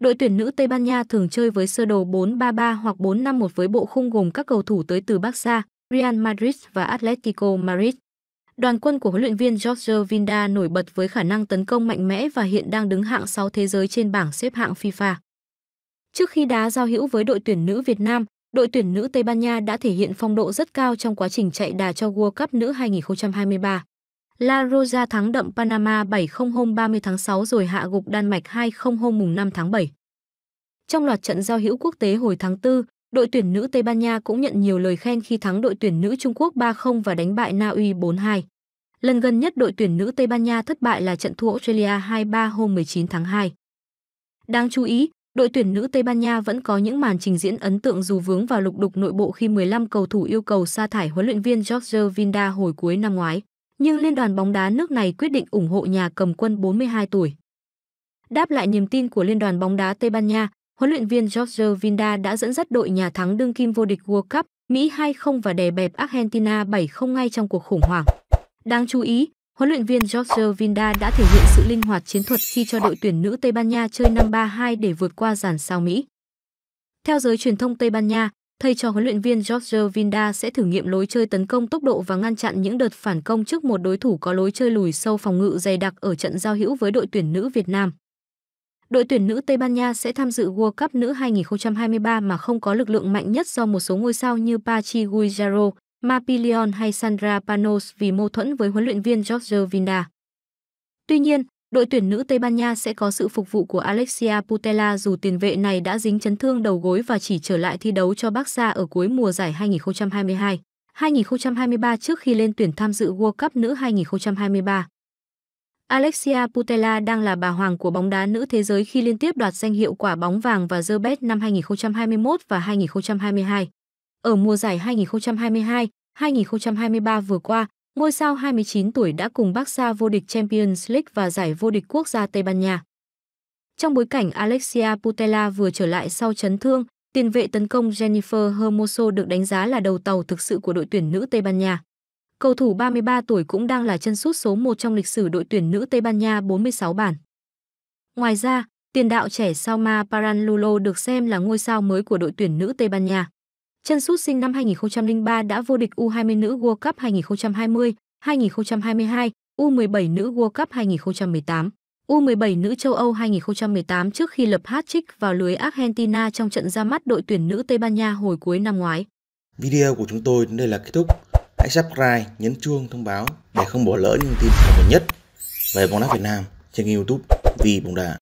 Đội tuyển nữ Tây Ban Nha thường chơi với sơ đồ 4-3-3 hoặc 4-5-1 với bộ khung gồm các cầu thủ tới từ Barca, Real Madrid và Atletico Madrid. Đoàn quân của huấn luyện viên George Vinda nổi bật với khả năng tấn công mạnh mẽ và hiện đang đứng hạng 6 thế giới trên bảng xếp hạng FIFA. Trước khi đá giao hữu với đội tuyển nữ Việt Nam, đội tuyển nữ Tây Ban Nha đã thể hiện phong độ rất cao trong quá trình chạy đà cho World Cup nữ 2023. La Roja thắng đậm Panama 7-0 hôm 30 tháng 6 rồi hạ gục Đan Mạch 2-0 hôm 5 tháng 7. Trong loạt trận giao hữu quốc tế hồi tháng 4, đội tuyển nữ Tây Ban Nha cũng nhận nhiều lời khen khi thắng đội tuyển nữ Trung Quốc 3-0 và đánh bại Na Uy 4-2. Lần gần nhất đội tuyển nữ Tây Ban Nha thất bại là trận thua Australia 2-3 hôm 19 tháng 2. Đáng chú ý, đội tuyển nữ Tây Ban Nha vẫn có những màn trình diễn ấn tượng dù vướng vào lục đục nội bộ khi 15 cầu thủ yêu cầu sa thải huấn luyện viên Jorge Vinda hồi cuối năm ngoái nhưng Liên đoàn bóng đá nước này quyết định ủng hộ nhà cầm quân 42 tuổi. Đáp lại niềm tin của Liên đoàn bóng đá Tây Ban Nha, huấn luyện viên Jorge Vinda đã dẫn dắt đội nhà thắng đương kim vô địch World Cup Mỹ 2-0 và đè bẹp Argentina 7-0 ngay trong cuộc khủng hoảng. Đáng chú ý, huấn luyện viên Jorge Vinda đã thể hiện sự linh hoạt chiến thuật khi cho đội tuyển nữ Tây Ban Nha chơi 5-3-2 để vượt qua dàn sao Mỹ. Theo giới truyền thông Tây Ban Nha, Thầy trò huấn luyện viên George Vinda sẽ thử nghiệm lối chơi tấn công tốc độ và ngăn chặn những đợt phản công trước một đối thủ có lối chơi lùi sâu phòng ngự dày đặc ở trận giao hữu với đội tuyển nữ Việt Nam. Đội tuyển nữ Tây Ban Nha sẽ tham dự World Cup nữ 2023 mà không có lực lượng mạnh nhất do một số ngôi sao như Pachi Guijaro, Mapilion hay Sandra Panos vì mâu thuẫn với huấn luyện viên George Vinda. Tuy nhiên, đội tuyển nữ Tây Ban Nha sẽ có sự phục vụ của Alexia Putella dù tiền vệ này đã dính chấn thương đầu gối và chỉ trở lại thi đấu cho Barca ở cuối mùa giải 2022. 2023 trước khi lên tuyển tham dự World Cup nữ 2023. Alexia Putella đang là bà hoàng của bóng đá nữ thế giới khi liên tiếp đoạt danh hiệu quả bóng vàng và The Best năm 2021 và 2022. Ở mùa giải 2022, 2023 vừa qua, Ngôi sao 29 tuổi đã cùng Barca vô địch Champions League và giải vô địch quốc gia Tây Ban Nha. Trong bối cảnh Alexia Putella vừa trở lại sau chấn thương, tiền vệ tấn công Jennifer Hermoso được đánh giá là đầu tàu thực sự của đội tuyển nữ Tây Ban Nha. Cầu thủ 33 tuổi cũng đang là chân sút số 1 trong lịch sử đội tuyển nữ Tây Ban Nha 46 bàn. Ngoài ra, tiền đạo trẻ Salma Paranlulo được xem là ngôi sao mới của đội tuyển nữ Tây Ban Nha. Chân Sút sinh năm 2003 đã vô địch U20 nữ World Cup 2020, 2022, U17 nữ World Cup 2018, U17 nữ châu Âu 2018 trước khi lập hat-trick vào lưới Argentina trong trận ra mắt đội tuyển nữ Tây Ban Nha hồi cuối năm ngoái. Video của chúng tôi đến đây là kết thúc. Hãy subscribe, nhấn chuông thông báo để không bỏ lỡ những tin mới nhất về bóng đá Việt Nam trên kênh YouTube vì bóng đá.